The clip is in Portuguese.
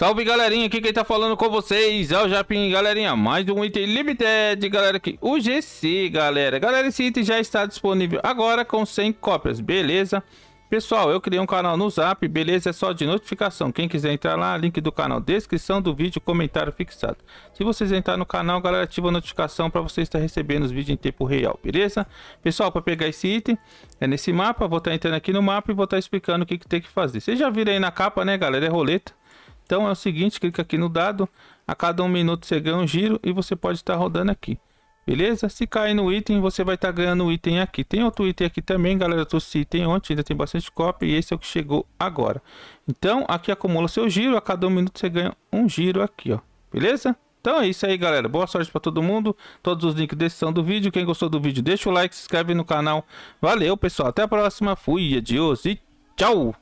Salve galerinha, aqui quem tá falando com vocês é o Japim, galerinha, mais um item limited, galera, aqui, o GC, galera, galera, esse item já está disponível agora com 100 cópias, beleza? Pessoal, eu criei um canal no Zap, beleza? É só de notificação, quem quiser entrar lá, link do canal, descrição do vídeo, comentário fixado. Se vocês entrar no canal, galera, ativa a notificação para vocês estar recebendo os vídeos em tempo real, beleza? Pessoal, para pegar esse item, é nesse mapa, vou estar tá entrando aqui no mapa e vou estar tá explicando o que, que tem que fazer. Vocês já viram aí na capa, né, galera? É roleta. Então é o seguinte, clica aqui no dado, a cada um minuto você ganha um giro e você pode estar rodando aqui. Beleza? Se cair no item, você vai estar ganhando o item aqui. Tem outro item aqui também, galera. Eu trouxe item ontem, ainda tem bastante cópia e esse é o que chegou agora. Então, aqui acumula seu giro. A cada um minuto você ganha um giro aqui, ó. Beleza? Então é isso aí, galera. Boa sorte para todo mundo. Todos os links desse descrição do vídeo. Quem gostou do vídeo, deixa o like, se inscreve no canal. Valeu, pessoal. Até a próxima. Fui, adiós e tchau!